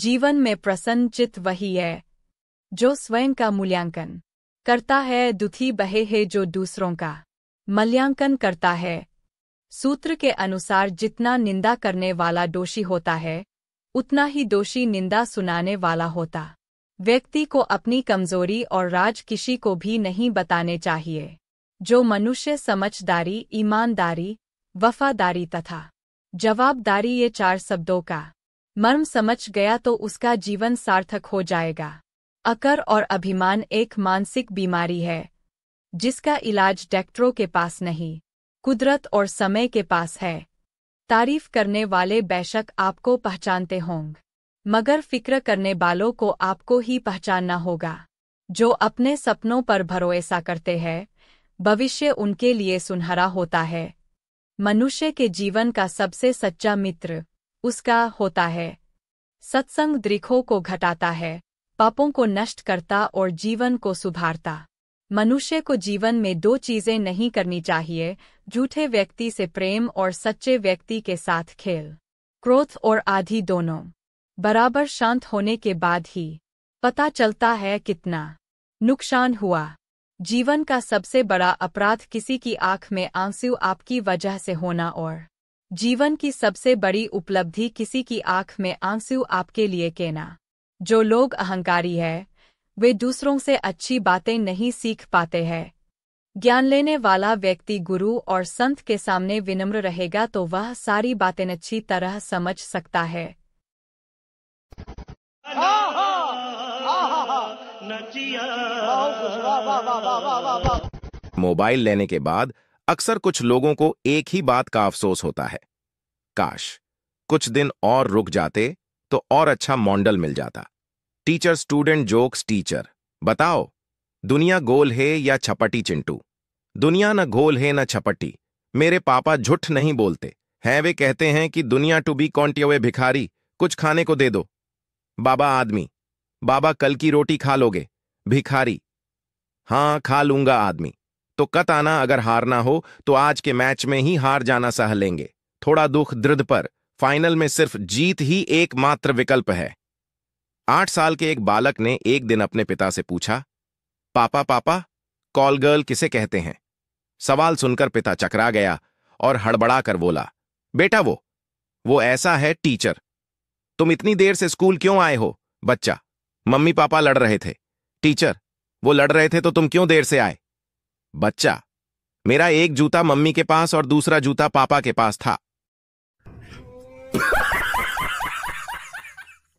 जीवन में प्रसन्न चित वही है जो स्वयं का मूल्यांकन करता है दुखी बहे है जो दूसरों का मूल्यांकन करता है सूत्र के अनुसार जितना निंदा करने वाला दोषी होता है उतना ही दोषी निंदा सुनाने वाला होता व्यक्ति को अपनी कमजोरी और राज किसी को भी नहीं बताने चाहिए जो मनुष्य समझदारी ईमानदारी वफादारी तथा जवाबदारी ये चार शब्दों का मर्म समझ गया तो उसका जीवन सार्थक हो जाएगा अकर और अभिमान एक मानसिक बीमारी है जिसका इलाज डॉक्टरों के पास नहीं कुदरत और समय के पास है तारीफ करने वाले बेशक आपको पहचानते होंगे मगर फिक्र करने वालों को आपको ही पहचानना होगा जो अपने सपनों पर भरोसा करते हैं भविष्य उनके लिए सुनहरा होता है मनुष्य के जीवन का सबसे सच्चा मित्र उसका होता है सत्संग दृखों को घटाता है पापों को नष्ट करता और जीवन को सुधारता मनुष्य को जीवन में दो चीजें नहीं करनी चाहिए झूठे व्यक्ति से प्रेम और सच्चे व्यक्ति के साथ खेल क्रोध और आधी दोनों बराबर शांत होने के बाद ही पता चलता है कितना नुकसान हुआ जीवन का सबसे बड़ा अपराध किसी की आंख में आंसू आपकी वजह से होना और जीवन की सबसे बड़ी उपलब्धि किसी की आंख में आंसू आपके लिए कहना जो लोग अहंकारी है वे दूसरों से अच्छी बातें नहीं सीख पाते हैं ज्ञान लेने वाला व्यक्ति गुरु और संत के सामने विनम्र रहेगा तो वह सारी बातें अच्छी तरह समझ सकता है मोबाइल लेने के बाद अक्सर कुछ लोगों को एक ही बात का अफसोस होता है काश कुछ दिन और रुक जाते तो और अच्छा मॉडल मिल जाता टीचर स्टूडेंट जोक्स टीचर बताओ दुनिया गोल है या छपटी चिंटू दुनिया न गोल है न छपटी मेरे पापा झुठ नहीं बोलते हैं वे कहते हैं कि दुनिया टू बी कॉन्टियवे भिखारी कुछ खाने को दे दो बाबा आदमी बाबा कल की रोटी खा लोगे भिखारी हां खा लूंगा आदमी तो कत आना अगर हारना हो तो आज के मैच में ही हार जाना सह लेंगे थोड़ा दुख दृढ़ पर फाइनल में सिर्फ जीत ही एकमात्र विकल्प है आठ साल के एक बालक ने एक दिन अपने पिता से पूछा पापा पापा कॉल गर्ल किसे कहते हैं सवाल सुनकर पिता चकरा गया और हड़बड़ा कर बोला बेटा वो वो ऐसा है टीचर तुम इतनी देर से स्कूल क्यों आए हो बच्चा मम्मी पापा लड़ रहे थे टीचर वो लड़ रहे थे तो तुम क्यों देर से आए बच्चा मेरा एक जूता मम्मी के पास और दूसरा जूता पापा के पास था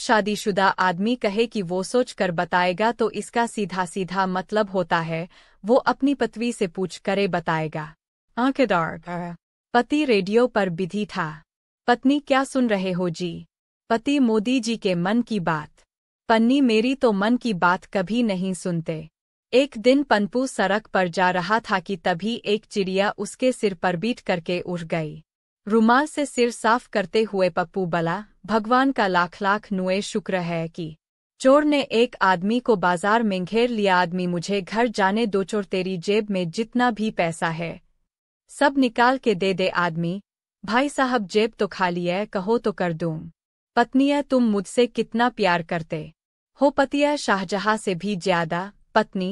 शादीशुदा आदमी कहे कि वो सोच कर बताएगा तो इसका सीधा सीधा मतलब होता है वो अपनी पत्नी से पूछ करे बताएगा आंखेदार पति रेडियो पर विधि था पत्नी क्या सुन रहे हो जी पति मोदी जी के मन की बात पन्नी मेरी तो मन की बात कभी नहीं सुनते एक दिन पनपू सड़क पर जा रहा था कि तभी एक चिड़िया उसके सिर पर बीट करके उठ गई रुमाल से सिर साफ करते हुए पप्पू बला भगवान का लाख लाख नुए शुक्र है कि चोर ने एक आदमी को बाजार में घेर लिया आदमी मुझे घर जाने दो चोर तेरी जेब में जितना भी पैसा है सब निकाल के दे दे आदमी भाई साहब जेब तो खाली है कहो तो कर दूं पत्निया तुम मुझसे कितना प्यार करते हो पतिया शाहजहां से भी ज्यादा पत्नी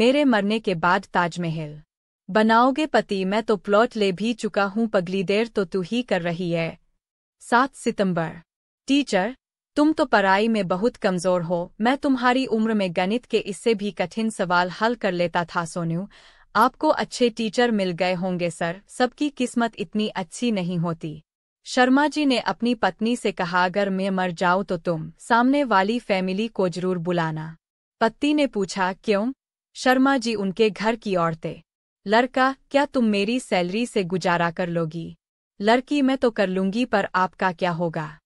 मेरे मरने के बाद ताजमहल बनाओगे पति मैं तो प्लॉट ले भी चुका हूँ पगली देर तो तू ही कर रही है सात सितंबर टीचर तुम तो पढ़ाई में बहुत कमजोर हो मैं तुम्हारी उम्र में गणित के इससे भी कठिन सवाल हल कर लेता था सोनू आपको अच्छे टीचर मिल गए होंगे सर सबकी किस्मत इतनी अच्छी नहीं होती शर्मा जी ने अपनी पत्नी से कहा अगर मैं मर जाऊं तो तुम सामने वाली फैमिली को जरूर बुलाना पत्ती ने पूछा क्यों शर्मा जी उनके घर की औरतें लड़का क्या तुम मेरी सैलरी से गुजारा कर लोगी लड़की मैं तो कर लूंगी पर आपका क्या होगा